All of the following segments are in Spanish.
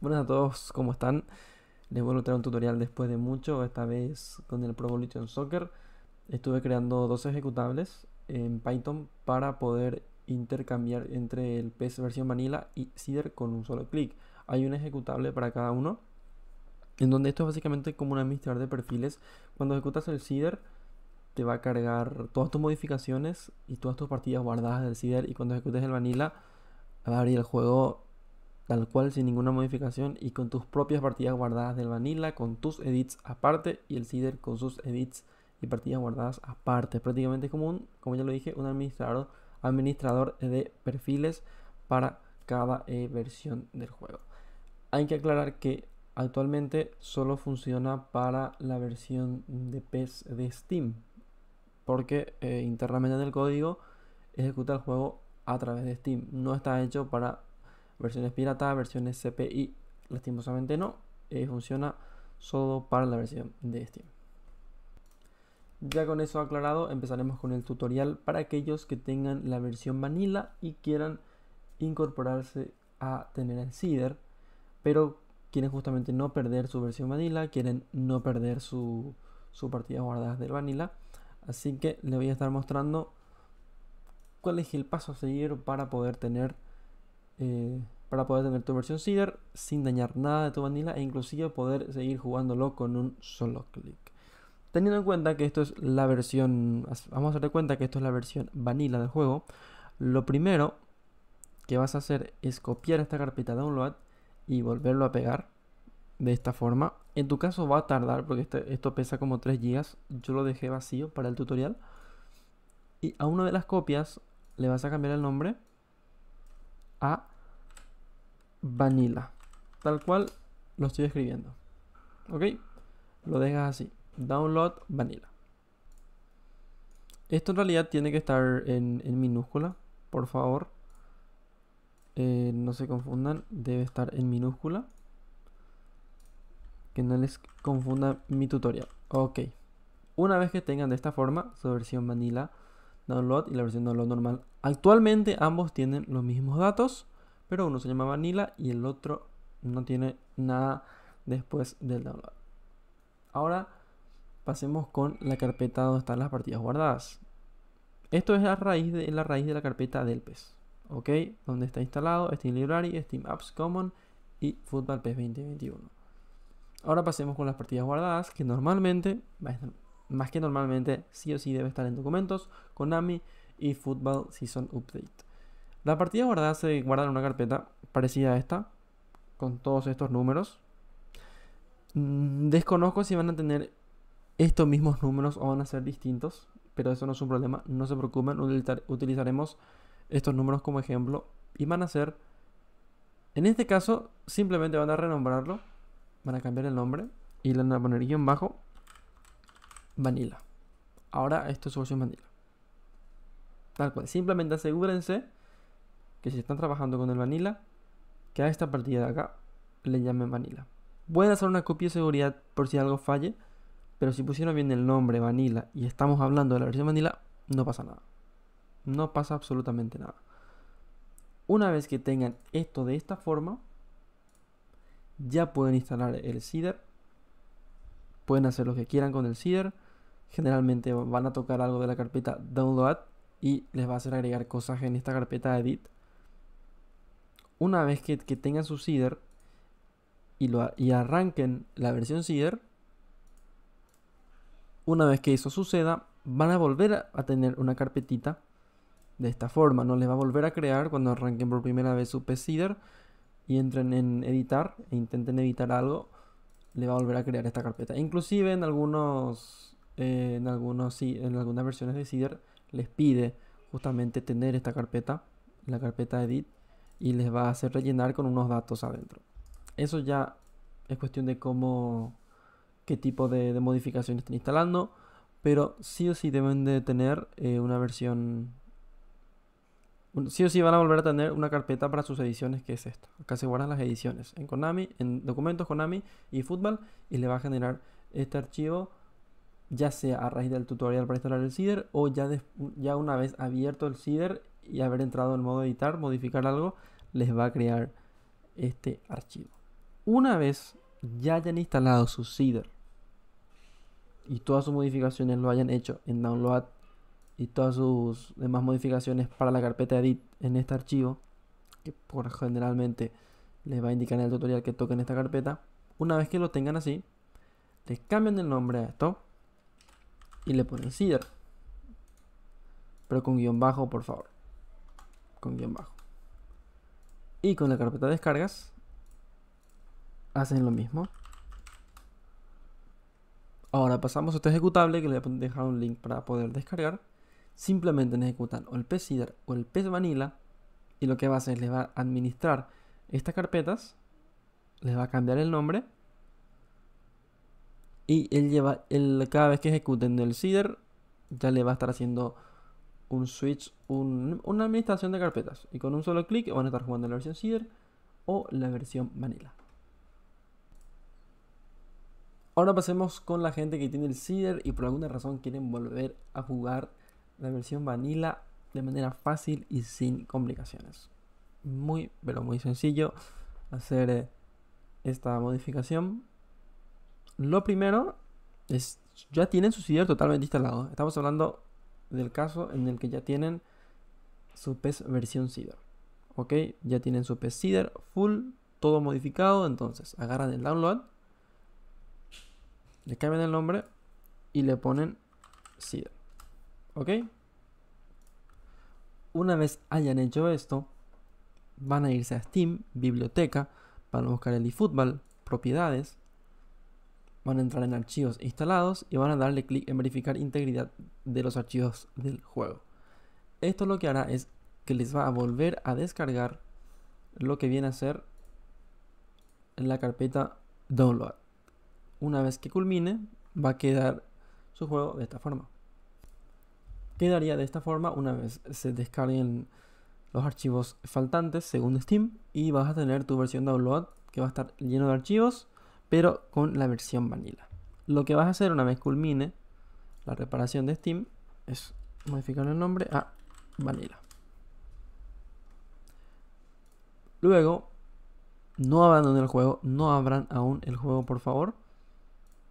Buenas a todos, ¿cómo están? Les voy a traer un tutorial después de mucho, esta vez con el Pro Evolution Soccer. Estuve creando dos ejecutables en Python para poder intercambiar entre el PES versión vanilla y Cider con un solo clic. Hay un ejecutable para cada uno, en donde esto es básicamente como una administrador de perfiles. Cuando ejecutas el Cider, te va a cargar todas tus modificaciones y todas tus partidas guardadas del Cider. Y cuando ejecutes el vanilla, va a abrir el juego tal cual sin ninguna modificación y con tus propias partidas guardadas del vanilla, con tus edits aparte y el cider con sus edits y partidas guardadas aparte. Prácticamente es como un, como ya lo dije, un administrador, administrador de perfiles para cada eh, versión del juego. Hay que aclarar que actualmente solo funciona para la versión de PES de Steam, porque eh, internamente en el código ejecuta el juego a través de Steam, no está hecho para versiones pirata, versiones CPI, lastimosamente no, eh, funciona solo para la versión de Steam. Ya con eso aclarado, empezaremos con el tutorial para aquellos que tengan la versión vanilla y quieran incorporarse a tener el CIDER, pero quieren justamente no perder su versión vanilla, quieren no perder su, partida guardada del vanilla. Así que le voy a estar mostrando cuál es el paso a seguir para poder tener eh, para poder tener tu versión Cider sin dañar nada de tu vanilla e inclusive poder seguir jugándolo con un solo clic. Teniendo en cuenta que esto es la versión, vamos a hacer cuenta que esto es la versión vanilla del juego, lo primero que vas a hacer es copiar esta carpeta download y volverlo a pegar de esta forma. En tu caso va a tardar porque este, esto pesa como 3 GB, yo lo dejé vacío para el tutorial. Y a una de las copias le vas a cambiar el nombre a vanilla. Tal cual lo estoy escribiendo. ¿Ok? Lo dejas así. Download vanilla. Esto en realidad tiene que estar en, minúscula, por favor. Eh, no se confundan, debe estar en minúscula. Que no les confunda mi tutorial. Ok. Una vez que tengan de esta forma su versión vanilla download y la versión download normal. Actualmente ambos tienen los mismos datos pero uno se llama Vanilla y el otro no tiene nada después del download. Ahora pasemos con la carpeta donde están las partidas guardadas. Esto es la raíz de la, raíz de la carpeta del PES, ¿ok? Donde está instalado Steam Library, Steam Apps Common y Football PES 2021. Ahora pasemos con las partidas guardadas, que normalmente, más que normalmente, sí o sí debe estar en documentos, Konami y Football Season Update. La partida guardada se guarda en una carpeta parecida a esta, con todos estos números. Mm, desconozco si van a tener estos mismos números o van a ser distintos, pero eso no es un problema, no se preocupen, utilizaremos estos números como ejemplo y van a ser, en este caso, simplemente van a renombrarlo, van a cambiar el nombre y le van a poner guión bajo vanilla. Ahora esto es su versión vanilla. Tal cual, simplemente asegúrense que si están trabajando con el vanilla, que a esta partida de acá le llamen vanilla. Pueden hacer una copia de seguridad por si algo falle, pero si pusieron bien el nombre vanilla y estamos hablando de la versión vanilla, no pasa nada. No pasa absolutamente nada. Una vez que tengan esto de esta forma, ya pueden instalar el CIDER. Pueden hacer lo que quieran con el CIDER. Generalmente van a tocar algo de la carpeta download y les va a hacer agregar cosas en esta carpeta edit una vez que, que tengan su CIDR y, lo, y arranquen la versión CIDR, una vez que eso suceda, van a volver a tener una carpetita de esta forma. No les va a volver a crear cuando arranquen por primera vez su PCIDER y entren en editar e intenten editar algo, le va a volver a crear esta carpeta. Inclusive en algunos, eh, en algunos, en algunas versiones de CIDER les pide justamente tener esta carpeta, la carpeta edit, y les va a hacer rellenar con unos datos adentro. Eso ya es cuestión de cómo, qué tipo de, modificaciones están instalando, pero sí o sí deben de tener eh, una versión... Sí o sí van a volver a tener una carpeta para sus ediciones, que es esto. Acá se guardan las ediciones en Konami, en documentos Konami y Football, y le va a generar este archivo ya sea a raíz del tutorial para instalar el CIDER o ya, ya una vez abierto el CIDER y haber entrado en modo editar, modificar algo, les va a crear este archivo. Una vez ya hayan instalado su Cedar y todas sus modificaciones lo hayan hecho en download y todas sus demás modificaciones para la carpeta edit en este archivo, que por generalmente les va a indicar en el tutorial que toquen esta carpeta, una vez que lo tengan así, les cambian el nombre a esto y le ponen Cedar, pero con guión bajo por favor con guión bajo. Y con la carpeta descargas hacen lo mismo. Ahora pasamos a este ejecutable que le voy a dejar un link para poder descargar. Simplemente ejecutan o el pcider o el vanilla y lo que va a hacer es les va a administrar estas carpetas, les va a cambiar el nombre y él lleva, el cada vez que ejecuten el cider ya le va a estar haciendo un switch, una administración de carpetas. Y con un solo clic van a estar jugando la versión Cider o la versión Vanilla. Ahora pasemos con la gente que tiene el Cider y por alguna razón quieren volver a jugar la versión Vanilla de manera fácil y sin complicaciones. Muy, pero muy sencillo hacer eh, esta modificación. Lo primero es, ya tienen su Cider totalmente instalado. Estamos hablando del caso en el que ya tienen su pez versión CIDR ¿Ok? Ya tienen su pez CIDR full, todo modificado. Entonces agarran el download, le cambian el nombre y le ponen CIDR ¿Ok? Una vez hayan hecho esto, van a irse a Steam, biblioteca, van a buscar el eFootball, propiedades, van a entrar en archivos instalados y van a darle clic en verificar integridad de los archivos del juego. Esto lo que hará es que les va a volver a descargar lo que viene a ser la carpeta download. Una vez que culmine va a quedar su juego de esta forma. Quedaría de esta forma una vez se descarguen los archivos faltantes según Steam y vas a tener tu versión download que va a estar lleno de archivos pero con la versión vanilla. Lo que vas a hacer una vez culmine la reparación de Steam es modificar el nombre a vanilla. Luego, no abandonen el juego, no abran aún el juego, por favor.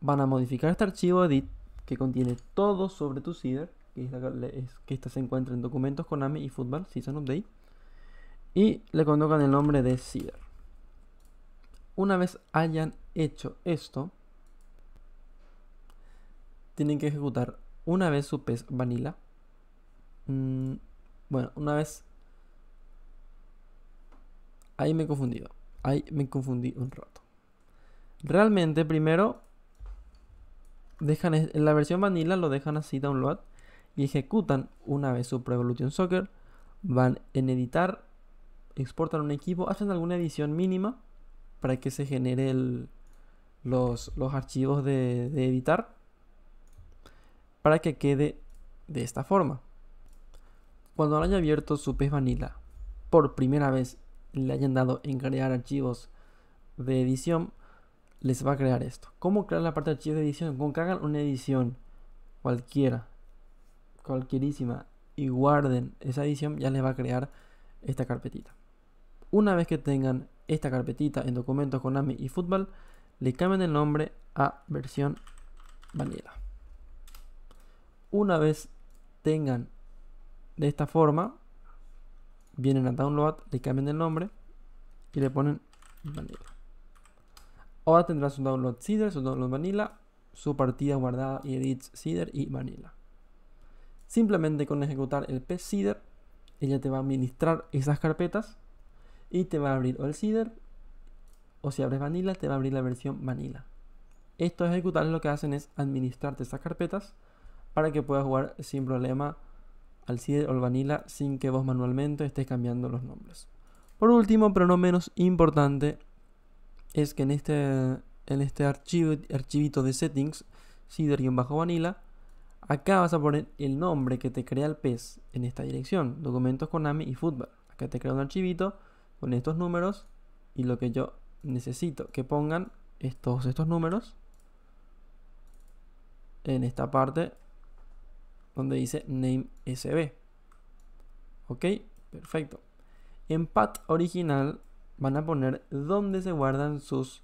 Van a modificar este archivo edit que contiene todo sobre tu seeder, que, es esta se encuentra en documentos Konami y Football Season Update. Y le colocan el nombre de seeder. Una vez hayan hecho esto, tienen que ejecutar una vez su pez vanilla. Mm, bueno, una vez... Ahí me he confundido. Ahí me confundí un rato. Realmente, primero, dejan en la versión vanilla lo dejan así download y ejecutan una vez su Pro Evolution Soccer. Van en editar, exportan un equipo, hacen alguna edición mínima para que se genere los, archivos de, editar para que quede de esta forma. Cuando haya abierto su pez vanilla por primera vez le hayan dado en crear archivos de edición, les va a crear esto. ¿Cómo crear la parte de archivos de edición? Con que hagan una edición cualquiera, cualquierísima, y guarden esa edición, ya les va a crear esta carpetita. Una vez que tengan esta carpetita en documentos Konami y fútbol, le cambian el nombre a versión vanilla. Una vez tengan de esta forma, vienen a download, le cambian el nombre y le ponen vanilla. Ahora tendrás un download Cider, su download vanilla, su partida guardada y edits y vanilla. Simplemente con ejecutar el pcider, ella te va a administrar esas carpetas y te va a abrir o el cider o si abres vanilla te va a abrir la versión vanilla. Estos ejecutar lo que hacen es administrarte estas carpetas para que puedas jugar sin problema al cider o al vanilla sin que vos manualmente estés cambiando los nombres. Por último, pero no menos importante, es que en este, este archivo, archivito de settings, cider-vanilla, acá vas a poner el nombre que te crea el pez en esta dirección, documentos Konami y football Acá te crea un archivito con estos números y lo que yo necesito que pongan estos, estos números en esta parte donde dice name sb. Ok, perfecto. En path original van a poner dónde se guardan sus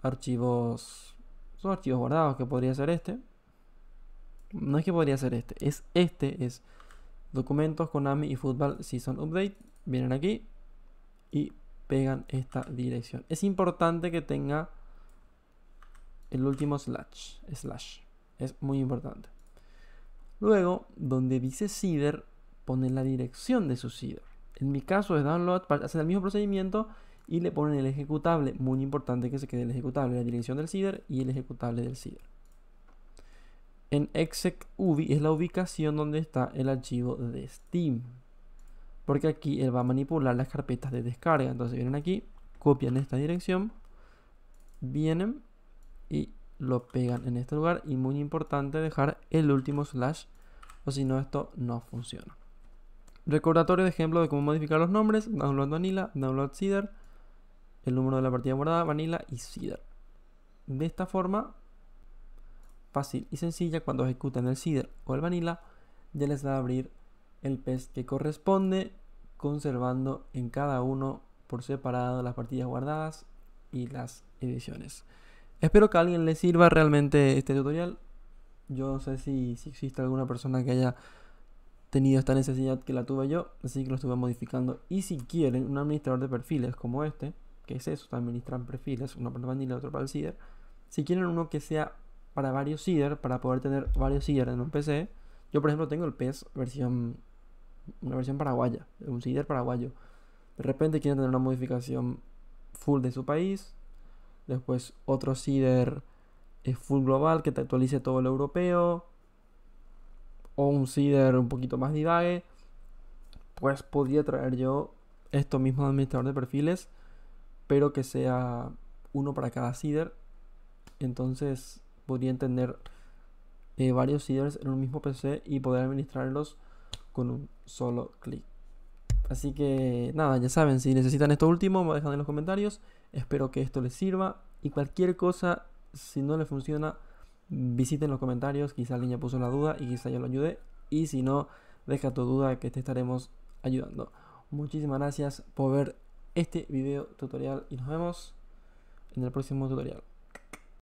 archivos sus archivos guardados, que podría ser este. No es que podría ser este, es este, es documentos Konami y Football Season Update. Vienen aquí, y pegan esta dirección. Es importante que tenga el último slash. slash. Es muy importante. Luego, donde dice sider ponen la dirección de su seeder. En mi caso es download, hacen el mismo procedimiento y le ponen el ejecutable. Muy importante que se quede el ejecutable, la dirección del sider y el ejecutable del sider En ubi es la ubicación donde está el archivo de Steam porque aquí él va a manipular las carpetas de descarga. Entonces vienen aquí, copian esta dirección, vienen y lo pegan en este lugar y muy importante dejar el último slash o si no esto no funciona. Recordatorio de ejemplo de cómo modificar los nombres, download vanilla, download cedar, el número de la partida guardada, vanilla y cedar. De esta forma, fácil y sencilla, cuando ejecuten el cedar o el vanilla, ya les va a abrir el pez que corresponde, conservando en cada uno por separado las partidas guardadas y las ediciones. Espero que a alguien le sirva realmente este tutorial. Yo no sé si, si existe alguna persona que haya tenido esta necesidad que la tuve yo, así que lo estuve modificando. Y si quieren, un administrador de perfiles como este, que es eso, administran perfiles, uno para y otro para el Si quieren uno que sea para varios sider para poder tener varios sider en un PC, yo por ejemplo tengo el PES versión una versión paraguaya, un cider paraguayo. De repente quiere tener una modificación full de su país, después otro cider eh, full global que te actualice todo lo europeo, o un cider un poquito más divague, e. pues podría traer yo estos mismo Administradores administrador de perfiles, pero que sea uno para cada cider. Entonces podría tener eh, varios seeders en un mismo PC y poder administrarlos con un solo clic. Así que nada, ya saben, si necesitan esto último, me dejan en los comentarios. Espero que esto les sirva. Y cualquier cosa, si no les funciona, visiten los comentarios. Quizá alguien ya puso la duda y quizá yo lo ayude. Y si no, deja tu duda que te estaremos ayudando. Muchísimas gracias por ver este video tutorial y nos vemos en el próximo tutorial.